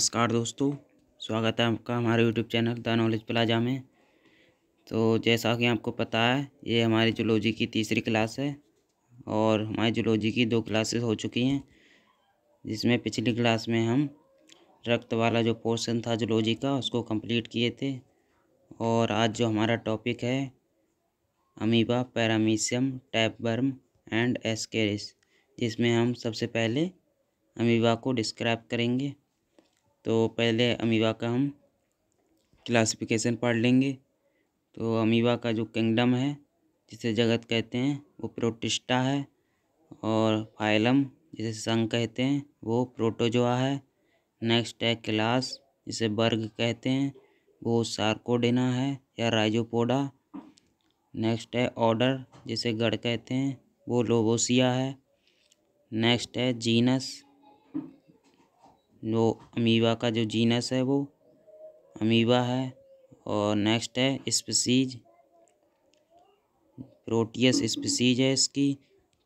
नमस्कार दोस्तों स्वागत है आपका हमारे YouTube channel the knowledge plaza में तो जैसा कि आपको पता है ये हमारी जुलॉजी की तीसरी क्लास है और हमारी जुलॉजी की दो क्लासेस हो चुकी हैं जिसमें पिछली क्लास में हम रक्त वाला जो पोर्शन था जुलॉजी का उसको कंप्लीट किए थे और आज जो हमारा टॉपिक है amoeba paramecium tapeworm and ascaris जिसमें हम सबसे पहले अमीबा को डिस्क्राइब करेंगे तो पहले अमीबा का हम क्लासिफिकेशन पढ़ लेंगे तो अमीबा का जो किंगडम है जिसे जगत कहते हैं वो प्रोटिस्टा है और फाइलम जिसे संघ कहते हैं वो प्रोटोजोआ है नेक्स्ट है क्लास जिसे वर्ग कहते हैं वो सार्कोडेना है या राइजोपोडा नेक्स्ट है ऑर्डर जिसे गढ़ कहते हैं वो लोबोसिया है नेक्स्ट है जीनस जो अमीबा का जो जीनस है वो अमीबा है और नेक्स्ट है स्पीसीज प्रोटियस स्पीसीज है इसकी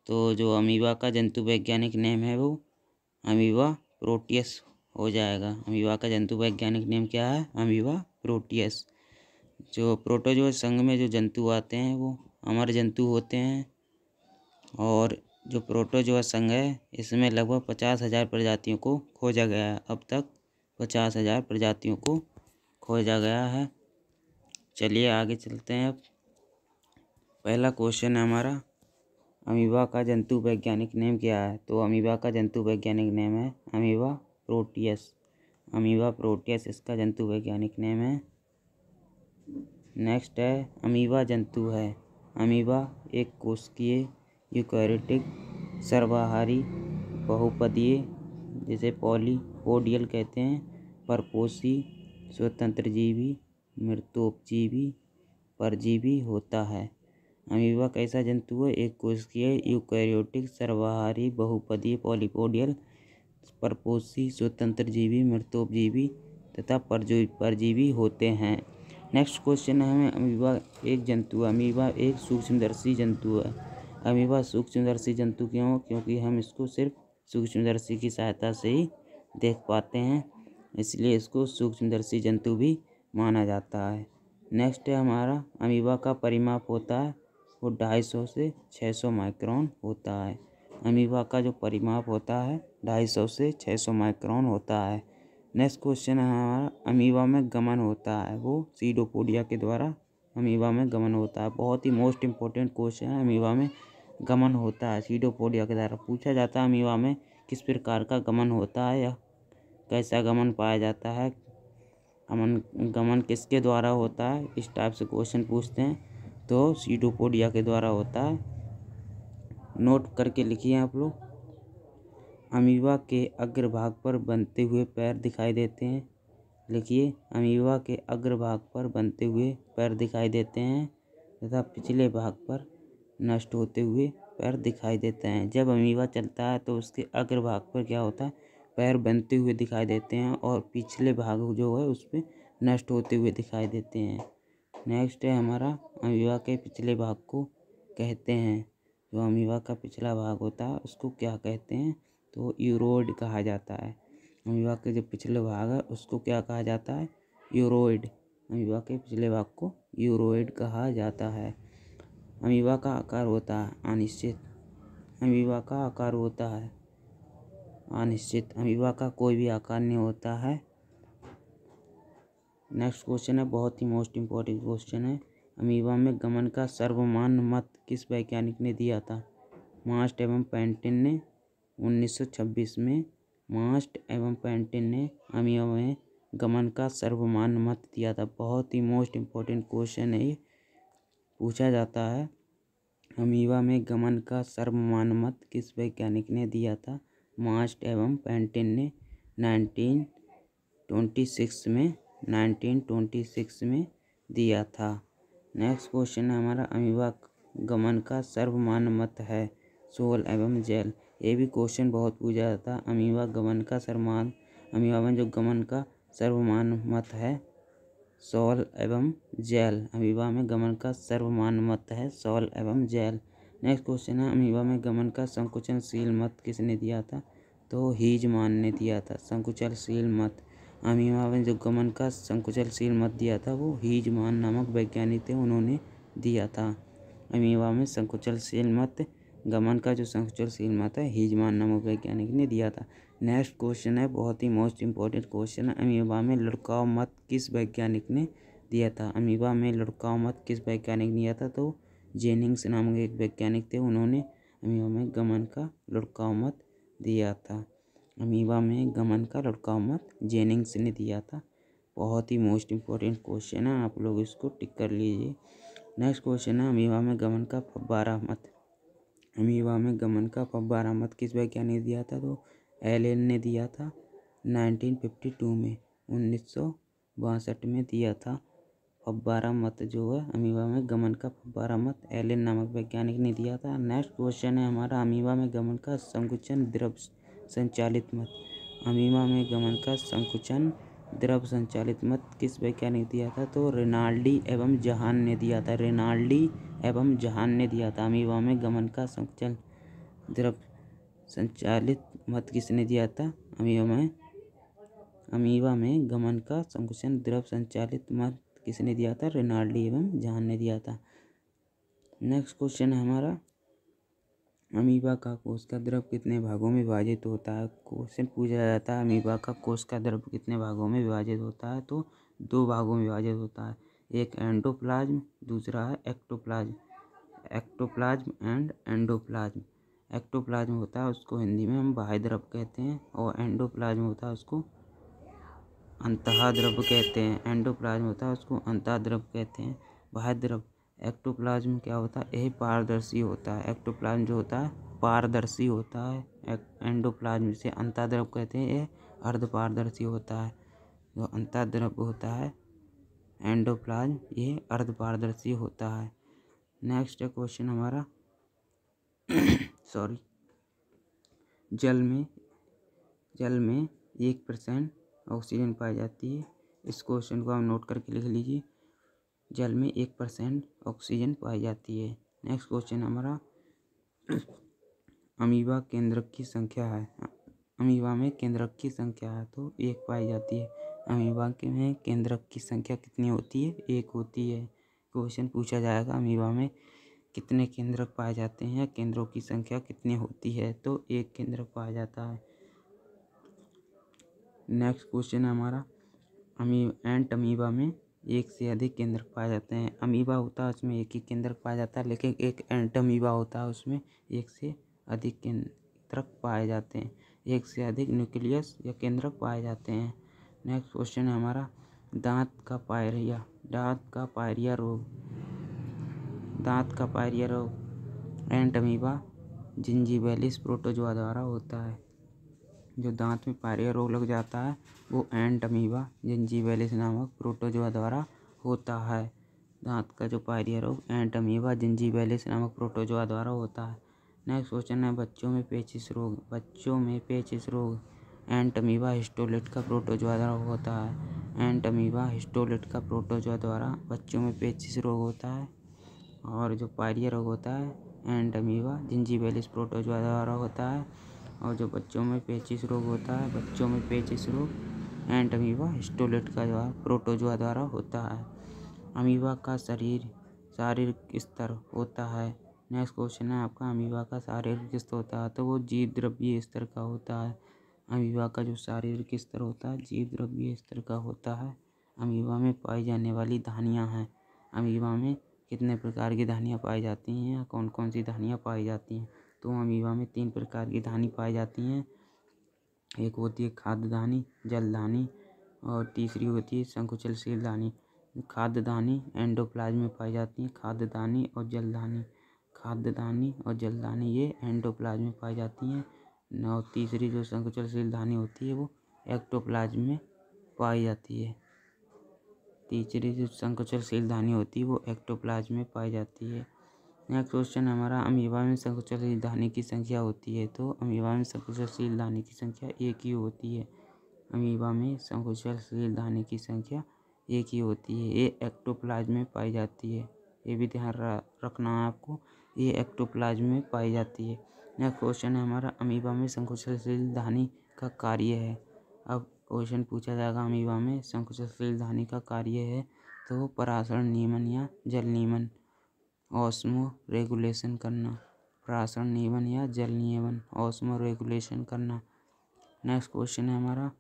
तो जो अमीबा का जंतु वैज्ञानिक नेम है वो अमीबा प्रोटियस हो जाएगा अमीबा का जंतु वैज्ञानिक नेम क्या है अमीबा प्रोटियस जो प्रोटोजो संघ में जो जंतु आते हैं वो अमर जंतु होते हैं और जो प्रोटोजोआ संघ है इसमें लगभग पचास हज़ार प्रजातियों को खोजा गया है अब तक पचास हज़ार प्रजातियों को खोजा गया है चलिए आगे चलते हैं अब पहला क्वेश्चन है हमारा अमीबा का जंतु वैज्ञानिक नेम क्या है तो अमीबा का जंतु वैज्ञानिक नेम है अमीबा प्रोटियस अमीबा प्रोटियस इसका जंतु वैज्ञानिक नेम है नेक्स्ट है अमीबा जंतु है अमीबा एक कोशिकीय यूकैरियोटिक सर्वाहारी बहुपदीय जिसे पॉलीपोडियल कहते हैं परपोषी जीवी मृतोपजीवी परजीवी होता है अमीबा कैसा जंतु है एक कोशिकीय यूकैरियोटिक सर्वाहारी बहुपदीय पॉलीपोडियल परपोषी जीवी मृतोपजीवी तथा परजीवी होते हैं नेक्स्ट क्वेश्चन है अमीबा एक जंतु अमीबा एक सूक्ष्मदर्शी जंतु है अमीबा सूक्ष्मदर्शी जंतु क्यों क्योंकि हम इसको सिर्फ सूक्ष्मदर्शी की सहायता से ही देख पाते हैं इसलिए इसको सूक्ष्मदर्शी जंतु भी माना जाता है नेक्स्ट है हमारा अमीबा का परिमाप होता है वो ढाई सौ से छः सौ माइक्रोन होता है अमीबा का जो परिमाप होता है ढाई सौ से छः सौ माइक्रोन होता है नेक्स्ट क्वेश्चन है हमारा अमीबा में गमन होता है वो सीडोपोडिया के द्वारा अमीबा में गमन होता है बहुत ही मोस्ट इम्पोर्टेंट क्वेश्चन है अमीबा में गमन होता है सीडोपोडिया के द्वारा पूछा जाता है अमीवा में किस प्रकार का गमन होता है या कैसा गमन पाया जाता है अमन गमन किसके द्वारा होता है इस टाइप से क्वेश्चन पूछते हैं तो सीडोपोडिया के द्वारा होता है नोट करके लिखिए आप लोग अमीवा के अग्रभाग पर बनते हुए पैर दिखाई देते हैं लिखिए अमीवा के अग्रभाग पर बनते हुए पैर दिखाई देते हैं तथा पिछले भाग पर नष्ट होते हुए पैर दिखाई देते हैं जब अमीबा चलता है तो उसके अग्र भाग पर क्या होता है पैर बनते हुए दिखाई देते हैं और पिछले भाग जो है उस पर नष्ट होते हुए दिखाई देते हैं नेक्स्ट है हमारा अमीबा के पिछले भाग को कहते हैं जो अमीबा का पिछला भाग होता है उसको क्या कहते हैं तो यूरोड कहा जाता है अमीबा के जो पिछले भाग है उसको क्या कहा जाता है यूरोड अमीबा के पिछले भाग को यूरोड कहा जाता है अमीबा का आकार होता है अनिश्चित अमीबा का आकार होता है अनिश्चित अमीबा का कोई भी आकार नहीं होता है नेक्स्ट क्वेश्चन है बहुत ही मोस्ट इम्पोर्टेंट क्वेश्चन है अमीबा में गमन का सर्वमान मत किस वैज्ञानिक ने दिया था मास्ट एवं पेंटिन ने 1926 में मास्ट एवं पेंटिन ने अमीबा में गमन का सर्वमान्य मत दिया था बहुत ही मोस्ट इम्पोर्टेंट क्वेश्चन है ये पूछा जाता है अमीबा में गमन का सर्वमान मत किस वैज्ञानिक ने दिया था मास्ट एवं पेंटिन ने 1926 में 1926 में दिया था नेक्स्ट क्वेश्चन है हमारा अमीबा गमन का सर्वमान मत है सोल एवं जेल ये भी क्वेश्चन बहुत पूछा जाता है अमीबा गमन का सर्वमान अमीबा में जो गमन का सर्वमान मत है सॉल एवं जैल अमीबा में गमन का सर्वमान मत है सॉल एवं जैल नेक्स्ट क्वेश्चन है अमीबा में गमन का संकुचनशील मत किसने दिया था तो हीजमान ने दिया था संकुचनशील मत अमीबा में जो गमन का संकुचनशील मत दिया था वो हीजमान नामक वैज्ञानिक थे उन्होंने दिया था अमीबा में संकुचनशील मत गमन का जो संकुचनशील मत है हीजमान नामक वैज्ञानिक ने दिया था नेक्स्ट क्वेश्चन है बहुत ही मोस्ट इम्पोर्टेंट क्वेश्चन है अमीबा में लुढ़काव मत किस वैज्ञानिक ने दिया था अमीबा में लुढ़काव मत किस वैज्ञानिक ने दिया था तो जेनिंग्स नाम के एक वैज्ञानिक थे उन्होंने अमीबा में गमन का लड़का मत दिया था अमीबा में गमन का लड़का मत जेनिंग्स ने दिया था बहुत ही मोस्ट इंपॉर्टेंट क्वेश्चन है आप लोग इसको टिक कर लीजिए नेक्स्ट क्वेश्चन है अमीबा में गमन का फब्बारा मत अमीबा में गमन का फब्बारा मत किस वैज्ञानिक ने दिया था तो एलेन ने दिया था 1952 में उन्नीस में दिया था फब्बारा मत जो है अमीबा में गमन का फब्बारा मत एलेन नामक वैज्ञानिक ने दिया था नेक्स्ट क्वेश्चन है हमारा अमीबा में गमन का संकुचन द्रव संचालित मत अमीबा में गमन का संकुचन द्रव संचालित मत किस वैज्ञानिक दिया था तो रेनाल्डी एवं जहान ने दिया था रेनाल्डी एवं जहान ने दिया था अमीबा में गमन का संकुचन द्रव संचालित मत किसने दिया था अमीबा में अमीबा में गमन का संकुचन द्रव संचालित मत किसने दिया था रेनाल्डी एवं जहान ने दिया था नेक्स्ट क्वेश्चन है हमारा अमीबा का कोष का द्रव कितने भागों में विभाजित होता है क्वेश्चन पूछा जाता है अमीबा का कोष का द्रव कितने भागों में विभाजित होता है तो दो भागों में विभाजित होता है एक एंडोप्लाज्म दूसरा है ectoplasm ectoplasm and endoplasm ectoplasm होता है उसको हिंदी में हम बाह्य द्रव कहते हैं और एंडोप्लाज्म होता है उसको अंतहा द्रव कहते हैं एंडोप्लाज्म होता है उसको अंतहा द्रव कहते हैं बाह्य द्रव एक्टोप्लाज्म क्या होता है यह पारदर्शी होता है एक्टोप्लाज्म जो होता है पारदर्शी होता है एंडोप्लाज्म जिसे अंतहा द्रव कहते हैं यह अर्ध पारदर्शी होता है जो अंतहा द्रव होता है एंडोप्लाज्म यह अर्ध पारदर्शी होता है नेक्स्ट क्वेश्चन हमारा सॉरी जल में जल में एक परसेंट ऑक्सीजन पाई जाती है इस क्वेश्चन को आप नोट करके लिख लीजिए जल में एक परसेंट ऑक्सीजन पाई जाती है नेक्स्ट क्वेश्चन हमारा अमीबा केंद्रक की संख्या है अमीबा में केंद्रक की संख्या है तो एक पाई जाती है अमीबा के में केंद्रक की संख्या कितनी होती है एक होती है क्वेश्चन पूछा जाएगा अमीबा में कितने केंद्रक पाए जाते हैं केंद्रों की संख्या कितनी होती है तो एक केंद्रक पाया जाता है नेक्स्ट क्वेश्चन है हमारा अमी एंट अमीबा में एक से अधिक केंद्रक पाए जाते हैं अमीबा होता है उसमें एक ही केंद्रक पाया जाता है लेकिन एक एंट अमीबा होता है उसमें एक से अधिक केंद्रक पाए जाते हैं एक से अधिक न्यूक्लियस या केंद्रक पाए जाते हैं नेक्स्ट क्वेश्चन है हमारा दांत का पायरिया दांत का पायरिया रोग दांत का पायरिया रोग एंट अमीबा जिंजीवैलिस प्रोटोजोआ द्वारा होता है जो दांत में पायरियर रोग लग जाता है वो एंड अमीबा जिंजीवैलिस नामक प्रोटोजोआ द्वारा होता है दांत का जो पायरिया रोग एंड अमीबा जिंजीवैलिस नामक प्रोटोजोआ द्वारा होता है नेक्स्ट क्वेश्चन है बच्चों में पेचिस रोग बच्चों में पेचिस रोग एंड अमीबा हिस्टोलेट का प्रोटोजोआ द्वारा होता है एंड अमीबा हिस्टोलेट का प्रोटोजोआ द्वारा बच्चों में पेचिस रोग होता है और जो पायरिया रोग होता है एंड अमीबा जिंजीबेलिस प्रोटोजोआ द्वारा होता है और जो बच्चों में पेचिस रोग होता है बच्चों में पेचिस रोग एंड अमीबा हिस्टोलेट का द्वारा प्रोटोजोआ द्वारा होता है अमीबा का शरीर शारीरिक स्तर होता है नेक्स्ट क्वेश्चन है आपका अमीबा का शारीरिक स्तर होता है तो वो जीव द्रव्य स्तर का होता है अमीबा का जो शारीरिक स्तर होता है जीव द्रव्य स्तर का होता है अमीबा में पाई जाने वाली धानियाँ हैं अमीबा में कितने प्रकार की धानियाँ पाई जाती हैं कौन कौन सी धानियाँ पाई जाती हैं तो अमीबा में तीन प्रकार की धानी पाई जाती हैं एक होती है खाद्य धानी जल धानी और तीसरी होती है संकुचलशील धानी खाद्य धानी एंडोप्लाज में पाई जाती हैं खाद्य धानी और जल धानी खाद्य धानी और जल धानी ये एंडोप्लाज में पाई जाती हैं और तीसरी जो संकुचलशील धानी होती है वो एक्टोप्लाज्म में पाई जाती है तीसरी जो शील धानी होती है वो एक्टोप्लाज में पाई जाती है नेक्स्ट क्वेश्चन हमारा अमीबा में संकुचलशील धानी की संख्या होती है तो अमीबा में संकुचलशील धानी की संख्या एक ही होती है अमीबा में संकुचलशील धानी की संख्या एक ही होती है ये एक्टोप्लाज में पाई जाती है ये भी ध्यान रखना है आपको ये एक्टोप्लाज में पाई जाती है नेक्स्ट क्वेश्चन है हमारा अमीबा में संकुचलशील धानी का कार्य है क्वेश्चन पूछा जाएगा अमीबा युवा में संकुचनशील ध्वनि का कार्य है तो परासरण नियमन या जल नियमन ऑस्मो रेगुलेशन करना परासरण नियमन या जल नियमन ऑस्मो रेगुलेशन करना नेक्स्ट क्वेश्चन है हमारा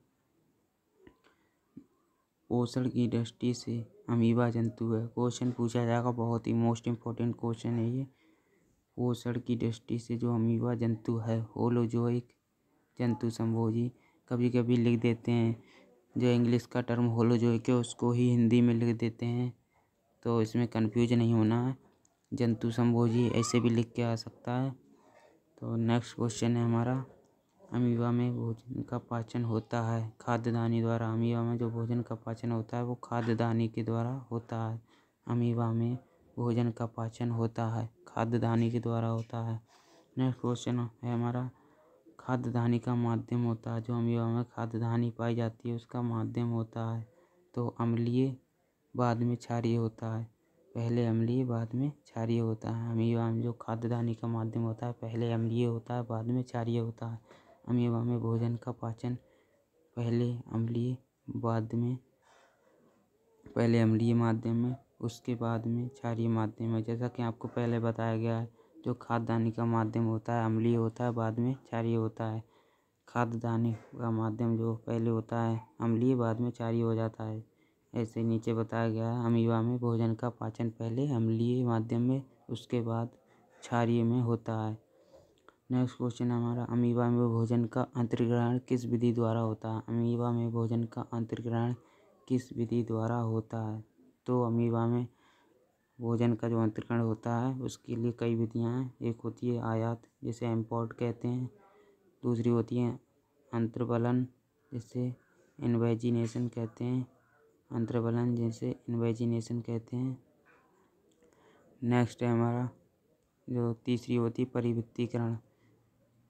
पोषण की दृष्टि से अमीबा जंतु है क्वेश्चन पूछा जाएगा बहुत ही मोस्ट इम्पोर्टेंट क्वेश्चन है ये पोषण की दृष्टि से जो अमीबा जंतु है होलोजोइक जंतु संभोजी कभी कभी लिख देते हैं जो इंग्लिश का टर्म होलो जो है उसको ही हिंदी में लिख देते हैं तो इसमें कन्फ्यूज नहीं होना है जंतु संभोजी ऐसे भी लिख के आ सकता है तो नेक्स्ट क्वेश्चन है हमारा अमीबा में भोजन का पाचन होता है खाद्य दानी द्वारा अमीबा में जो भोजन का पाचन होता है वो खाद्य दानी के द्वारा होता है अमीबा में भोजन का पाचन होता है खाद्य दानी के द्वारा होता है नेक्स्ट क्वेश्चन है हमारा खाद्य धानी का माध्यम होता है जो अमीबा में धानी पाई जाती है उसका माध्यम होता है तो अम्लीय बाद में क्षारीय होता है पहले अम्लीय बाद में क्षारीय होता है अमीबा में जो धानी का माध्यम होता है पहले अम्लीय होता है बाद में क्षारीय होता है अमीबा में भोजन का पाचन पहले अम्लीय बाद में पहले अम्लीय माध्यम में उसके बाद में क्षारीय माध्यम में जैसा कि आपको पहले बताया गया है जो खाद्यान्न का माध्यम होता है अम्लीय होता है बाद में क्षारीय होता है खाद्यान्न का माध्यम जो पहले होता है अम्लीय बाद में क्षारीय हो जाता है ऐसे नीचे बताया गया है अमीबा में भोजन का पाचन पहले अम्लीय माध्यम में उसके बाद क्षारीय में होता है नेक्स्ट क्वेश्चन हमारा अमीबा में भोजन का अंतर्ग्रहण किस विधि द्वारा होता है अमीबा में भोजन का अंतर्ग्रहण किस विधि द्वारा होता है तो अमीबा में भोजन का जो अंतरिकरण होता है उसके लिए कई विधियाँ हैं एक होती है आयात जिसे इम्पोर्ट कहते हैं दूसरी होती है अंतर्बलन जिसे इन्वेजिनेसन कहते हैं अंतर्बलन जिसे इन्वेजिनेशन कहते हैं नेक्स्ट है हमारा जो तीसरी होती है परिवृत्तीकरण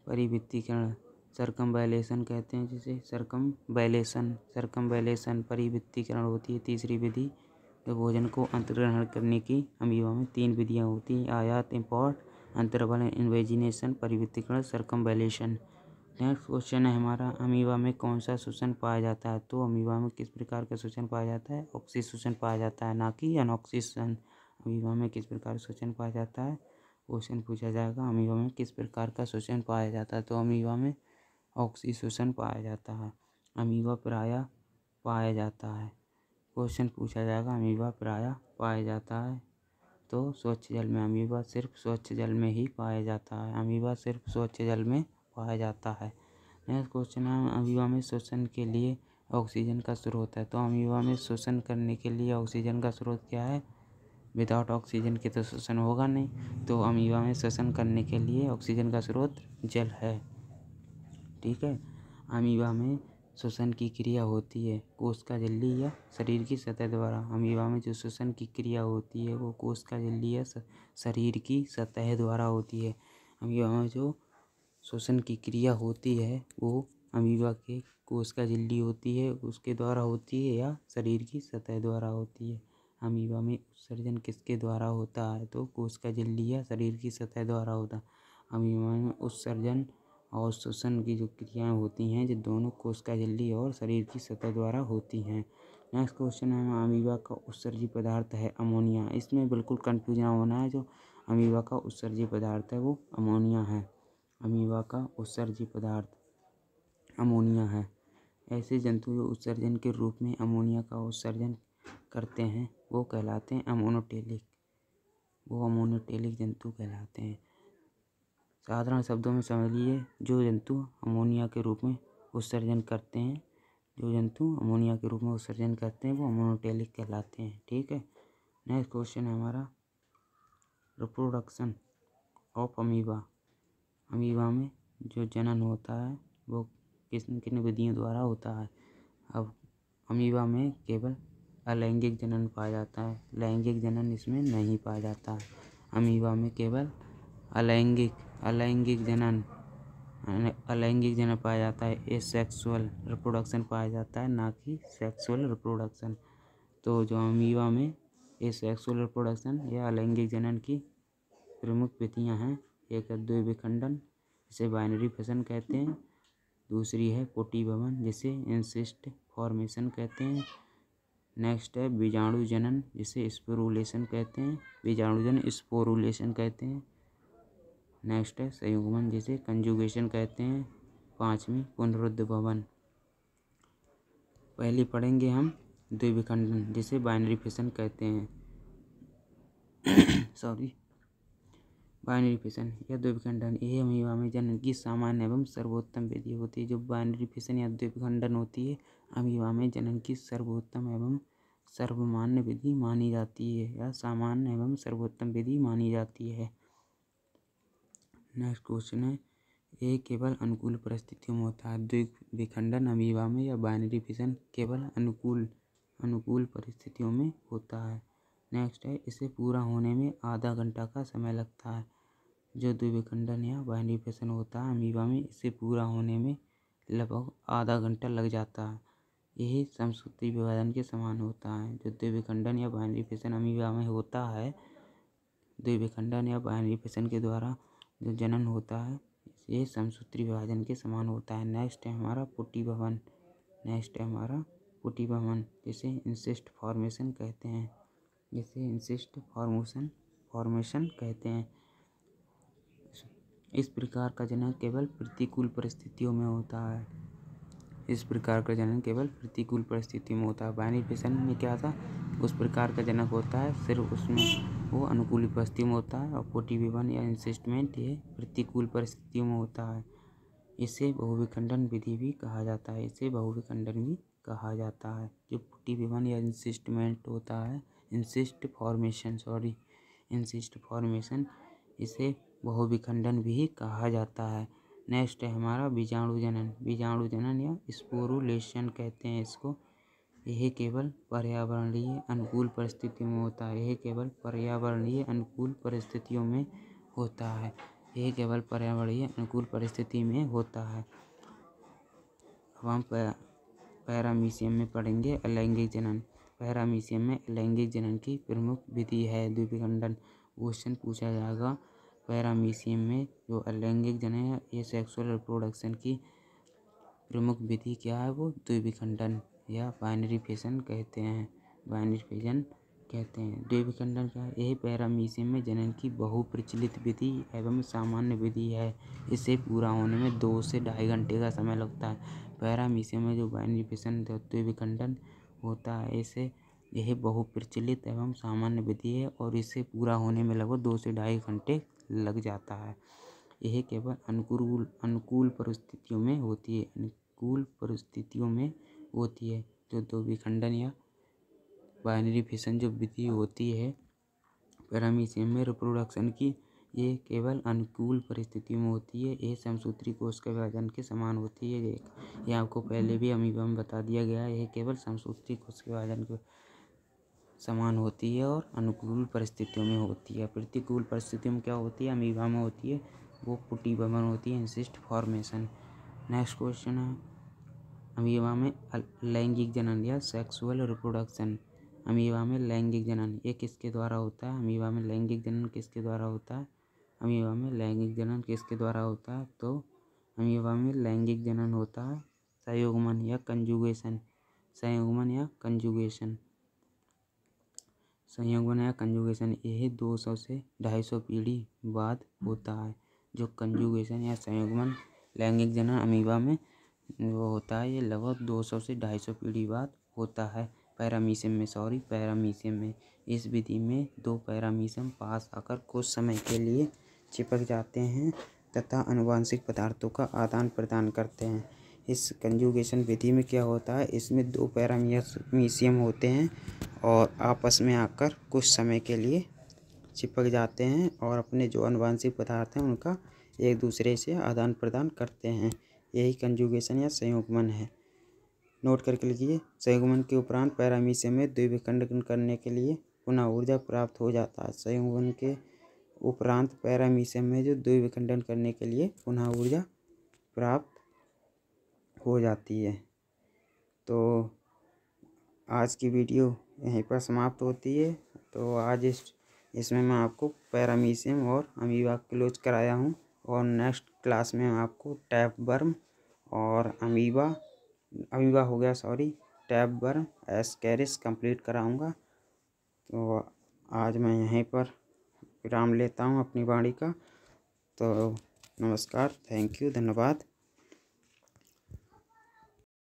परिवृत्तीकरण सरकम बैलेशन कहते हैं जिसे सरकम बैलेशन सरकम बैलेशन परिवृत्तीकरण होती है तीसरी विधि भोजन को अंतर्ग्रहण करने की हम युवा में तीन विधियाँ होती हैं आयात इम्पोर्ट अंतर्बल इन्वेजिनेशन परिवृतिकरण सरकमबैलेशन नेक्स्ट क्वेश्चन है हमारा अमीबा में कौन सा सूचन पाया जाता है तो अमीबा में किस प्रकार का सूचन पाया जाता है ऑक्सीज सूचन पाया जाता है ना कि अनऑक्सीजन अमीबा में किस प्रकार सूचन पाया जाता है क्वेश्चन पूछा जाएगा अमीबा में किस प्रकार का सूचन पाया जाता है तो अमीबा में ऑक्सी सूचन पाया जाता है अमीबा प्राय पाया जाता है क्वेश्चन पूछा जाएगा अमीबा प्रायः पाया जाता है तो स्वच्छ जल में अमीबा सिर्फ स्वच्छ जल में ही पाया जाता है अमीबा सिर्फ स्वच्छ जल में पाया जाता है नेक्स्ट क्वेश्चन है अमीबा में श्वसन के लिए ऑक्सीजन का स्रोत है तो अमीबा में श्वसन करने के लिए ऑक्सीजन का स्रोत क्या है विदाउट ऑक्सीजन के तो श्वसन होगा नहीं तो अमीबा में श्वसन करने के लिए ऑक्सीजन का स्रोत जल है ठीक है अमीबा में श्वसन की क्रिया होती है कोश का झिल्ली या शरीर की सतह द्वारा अमीबा में जो श्वसन की क्रिया होती है वो कोश का झिल्ली या शरीर की सतह द्वारा होती है अमीबा में जो श्वसन की क्रिया होती है वो अमीबा के कोश का झिल्ली होती है उसके द्वारा होती है या शरीर की सतह द्वारा होती है अमीबा में उत्सर्जन किसके द्वारा होता है तो कोश का झिल्ली या शरीर की सतह द्वारा होता अमीबा में उत्सर्जन और श्वसन की जो क्रियाएँ होती हैं जो दोनों कोशिका झिल्ली और शरीर की सतह द्वारा होती हैं नेक्स्ट क्वेश्चन है अमीबा का उत्सर्जी पदार्थ है अमोनिया इसमें बिल्कुल कन्फ्यूजन होना है जो अमीबा का उत्सर्जी पदार्थ है वो अमोनिया है अमीबा का उत्सर्जी पदार्थ अमोनिया है ऐसे जंतु जो उत्सर्जन के रूप में अमोनिया का उत्सर्जन करते हैं वो कहलाते हैं अमोनोटेलिक वो अमोनोटेलिक जंतु कहलाते हैं साधारण शब्दों में समझ लीजिए जो जंतु अमोनिया के रूप में उत्सर्जन करते हैं जो जंतु अमोनिया के रूप में उत्सर्जन करते हैं वो अमोनोटेलिक कहलाते हैं ठीक है नेक्स्ट क्वेश्चन है हमारा रिप्रोडक्शन ऑफ अमीबा अमीबा में जो जनन होता है वो किस किन विधियों द्वारा होता है अब अमीबा में केवल अलैंगिक जनन पाया जाता है लैंगिक जनन इसमें नहीं पाया जाता है अमीबा में केवल अलैंगिक अलैंगिक जनन अलैंगिक जनन पाया जाता है ए सेक्सुअल रिप्रोडक्शन पाया जाता है ना कि सेक्सुअल रिप्रोडक्शन तो जो अमीबा में ए सेक्सुअल रिप्रोडक्शन या अलैंगिक जनन की प्रमुख विधियाँ हैं एक है द्वि विखंडन जिसे बाइनरी फैशन कहते हैं दूसरी है कोटी भवन जिसे इंसिस्ट फॉर्मेशन कहते हैं नेक्स्ट है बीजाणु जनन जिसे स्पोरुलेशन कहते हैं बीजाणु जनन स्पोरुलेशन कहते हैं नेक्स्ट है संयुगमन जिसे कंजुगेशन कहते हैं पाँचवीं पुनरुद्ध भवन पहली पढ़ेंगे हम द्विविखंडन जिसे बाइनरी फिशन कहते हैं सॉरी बाइनरी फिशन या द्विविखंडन यह अमीबा में जन्म की सामान्य एवं सर्वोत्तम विधि होती है जो बाइनरी फिशन या द्विविखंडन होती है अमीबा में जनन की सर्वोत्तम एवं सर्वमान्य विधि मानी जाती है या सामान्य एवं सर्वोत्तम विधि मानी जाती है है ये केवल अनुकूल परिस्थितियों में होता है विखंडन अमीबा में या बाइनरी फिशन केवल अनुकूल अनुकूल परिस्थितियों में होता है नेक्स्ट है इसे पूरा होने में आधा घंटा का समय लगता है जो द्विविखंडन या बाइनरी फिशन होता है अमीबा में इसे पूरा होने में लगभग आधा घंटा लग जाता है यही संस्कृति विभाजन के समान होता है जो द्विविखंडन या बाइनरी फिशन अमीबा में होता है द्विविखंडन या बाइनरी फिशन के द्वारा जो जनन होता है ये समसूत्री विभाजन के समान होता है नेक्स्ट है हमारा पुटी भवन नेक्स्ट है हमारा पुटी भवन जिसे इंसिस्ट फॉर्मेशन कहते हैं जिसे इंसिस्ट फॉर्मेशन फॉर्मेशन कहते हैं इस प्रकार का जनन केवल प्रतिकूल परिस्थितियों में होता है इस प्रकार का जनन केवल प्रतिकूल परिस्थितियों में होता है बाइनिफिशन में क्या था उस प्रकार का जनक होता है सिर्फ उसमें को अनुकूल परिस्थितियों में होता है और विभन या इंसेस्टमेंट ये प्रतिकूल परिस्थितियों में होता है इसे बहुविखंडन विधि भी कहा जाता है इसे बहुविखंडन भी कहा जाता है जो विभन या इंसिस्टमेंट होता है encyst formation sorry encyst formation इसे बहुविखंडन भी कहा जाता है नेक्स्ट है हमारा बीजाणु जनन बीजाणु जनन या स्पोरुलेशन कहते हैं इसको यह केवल पर्यावरणीय अनुकूल परिस्थितियों में होता है यह केवल पर्यावरणीय अनुकूल परिस्थितियों में होता है यह केवल पर्यावरणीय अनुकूल परिस्थिति में होता है अब हम पैरामीशियम में पढ़ेंगे अलैंगिक जनन पैरामीशियम में अलैंगिक जनन की प्रमुख विधि है द्विविखंडन क्वेश्चन पूछा जाएगा पैरामीशियम में जो अलैंगिक जनन है ये सेक्सुअल रिप्रोडक्शन की प्रमुख विधि क्या है वो द्विविखंडन या बाइनरी फैशन कहते हैं बाइनरी फैशन कहते हैं देविखंडन क्या है यह पैरामीसियम में जनन की बहुप्रचलित विधि एवं सामान्य विधि है इसे पूरा होने में दो से ढाई घंटे का समय लगता है पैरामीसियम में जो बाइनरी फ़िशन द्विविखंडन होता है इसे यह बहुप्रचलित एवं सामान्य विधि है और इसे पूरा होने में लगभग दो से ढाई घंटे लग जाता है यह केवल अनुकूल अनुकूल परिस्थितियों में होती है अनुकूल परिस्थितियों में होती है जो तो दो विखंडन या बाइनरी फिशन जो विधि होती है पैरामीशियम में रिप्रोडक्शन की ये केवल अनुकूल परिस्थितियों में होती है यह समसूत्री कोष के विभाजन के समान होती है ये आपको पहले भी अमीबा में बता दिया गया है यह केवल समसूत्री कोष के विभाजन के समान होती है और अनुकूल परिस्थितियों में होती है प्रतिकूल परिस्थितियों में क्या होती है अमीबा में होती है वो पुटीबमन होती है इंसिस्ट फॉर्मेशन नेक्स्ट क्वेश्चन है अमीबा में लैंगिक जनन या सेक्सुअल रिप्रोडक्शन वहाँ में लैंगिक जनन ये किसके द्वारा होता है वहाँ में लैंगिक जनन किसके द्वारा होता है वहाँ में लैंगिक जनन किसके द्वारा होता है तो अमीबा में लैंगिक जनन होता है संयोगमन या कंजुगेशन संयोगमन या कंजुगेशन संयोगमन या कंजुगेशन यह सौ से ढाई सौ पीढ़ी बाद होता है जो कंजुगेशन या संयोगमन लैंगिक जनन अमीबा में वो होता है ये लगभग दो सौ से ढाई सौ पीढ़ी बाद होता है पैरामीशियम में सॉरी पैरामीशियम में इस विधि में दो पैरामीशियम पास आकर कुछ समय के लिए चिपक जाते हैं तथा अनुवांशिक पदार्थों का आदान प्रदान करते हैं इस कंजुगेशन विधि में क्या होता है इसमें दो पैरामीशियम होते हैं और आपस में आकर कुछ समय के लिए चिपक जाते हैं और अपने जो अनुवांशिक पदार्थ हैं उनका एक दूसरे से आदान प्रदान करते हैं यही कंजुगेशन या संयोगमन है नोट करके लिखिए संयोगमन के उपरांत पैरामीसे में द्विविखंडन करने के लिए पुनः ऊर्जा प्राप्त हो जाता है संयोगमन के उपरांत पैरामीसे में जो द्विविखंडन करने के लिए पुनः ऊर्जा प्राप्त हो जाती है तो आज की वीडियो यहीं पर समाप्त होती है तो आज इस इसमें मैं आपको पैरामीसियम और अमीबा क्लोज कराया हूँ और नेक्स्ट क्लास में मैं आपको टैप बर्म और अमीबा अमीबा हो गया सॉरी टैब पर एस कैरिस कंप्लीट कराऊंगा तो आज मैं यहीं पर विराम लेता हूँ अपनी बाड़ी का तो नमस्कार थैंक यू धन्यवाद